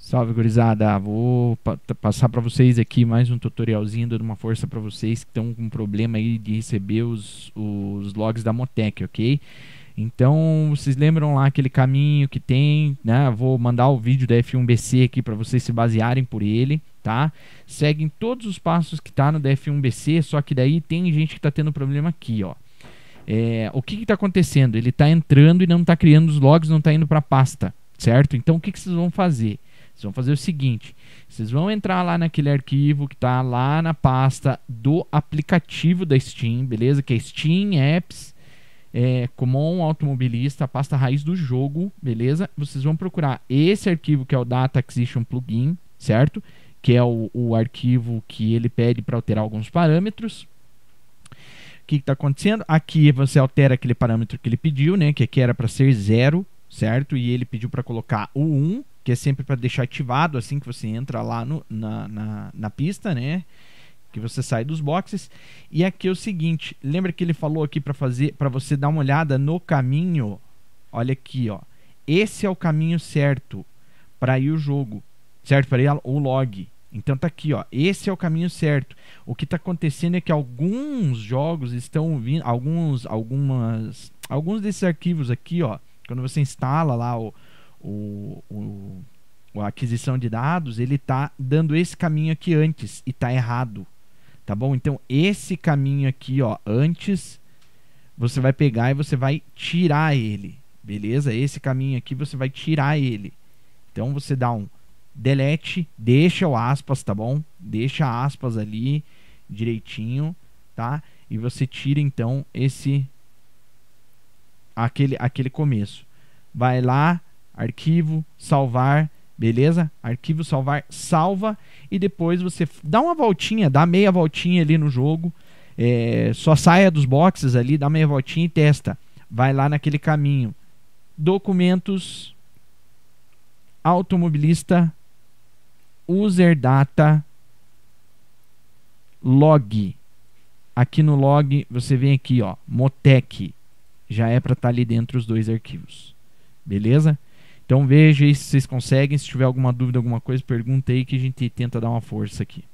Salve gurizada, vou pa passar para vocês aqui mais um tutorialzinho dando uma força para vocês que estão com problema aí de receber os, os logs da Motec, ok? Então, vocês lembram lá aquele caminho que tem, né? Vou mandar o vídeo da F1BC aqui para vocês se basearem por ele, tá? Seguem todos os passos que tá no da F1BC, só que daí tem gente que tá tendo problema aqui, ó. É, o que está acontecendo? Ele está entrando e não está criando os logs, não está indo para a pasta, certo? Então, o que, que vocês vão fazer? Vocês vão fazer o seguinte: vocês vão entrar lá naquele arquivo que está lá na pasta do aplicativo da Steam, beleza? Que é Steam Apps, é, Common Automobilista, a pasta raiz do jogo, beleza? Vocês vão procurar esse arquivo que é o Data Acquisition Plugin, certo? Que é o, o arquivo que ele pede para alterar alguns parâmetros. O que está acontecendo? Aqui você altera aquele parâmetro que ele pediu, né? Que aqui era para ser zero, certo? E ele pediu para colocar o 1 que é sempre para deixar ativado assim que você entra lá no, na, na, na, pista, né? Que você sai dos boxes. E aqui é o seguinte, lembra que ele falou aqui para fazer, para você dar uma olhada no caminho. Olha aqui, ó. Esse é o caminho certo para ir o jogo, certo? Para ir o log. Então tá aqui, ó. Esse é o caminho certo. O que tá acontecendo é que alguns jogos estão vindo, alguns, algumas, alguns desses arquivos aqui, ó. Quando você instala lá o, o, o a aquisição de dados, ele está dando esse caminho aqui antes e está errado, tá bom? Então esse caminho aqui, ó, antes você vai pegar e você vai tirar ele, beleza? Esse caminho aqui você vai tirar ele. Então você dá um delete, deixa o aspas, tá bom? Deixa aspas ali direitinho, tá? E você tira então esse aquele aquele começo. Vai lá, arquivo, salvar, beleza? Arquivo, salvar, salva e depois você dá uma voltinha, dá meia voltinha ali no jogo, é, só saia dos boxes ali, dá meia voltinha e testa. Vai lá naquele caminho. Documentos, automobilista, user data, log. Aqui no log você vem aqui, ó, Motec. Já é para estar tá ali dentro os dois arquivos. Beleza? Então veja aí se vocês conseguem. Se tiver alguma dúvida, alguma coisa, pergunta aí que a gente tenta dar uma força aqui.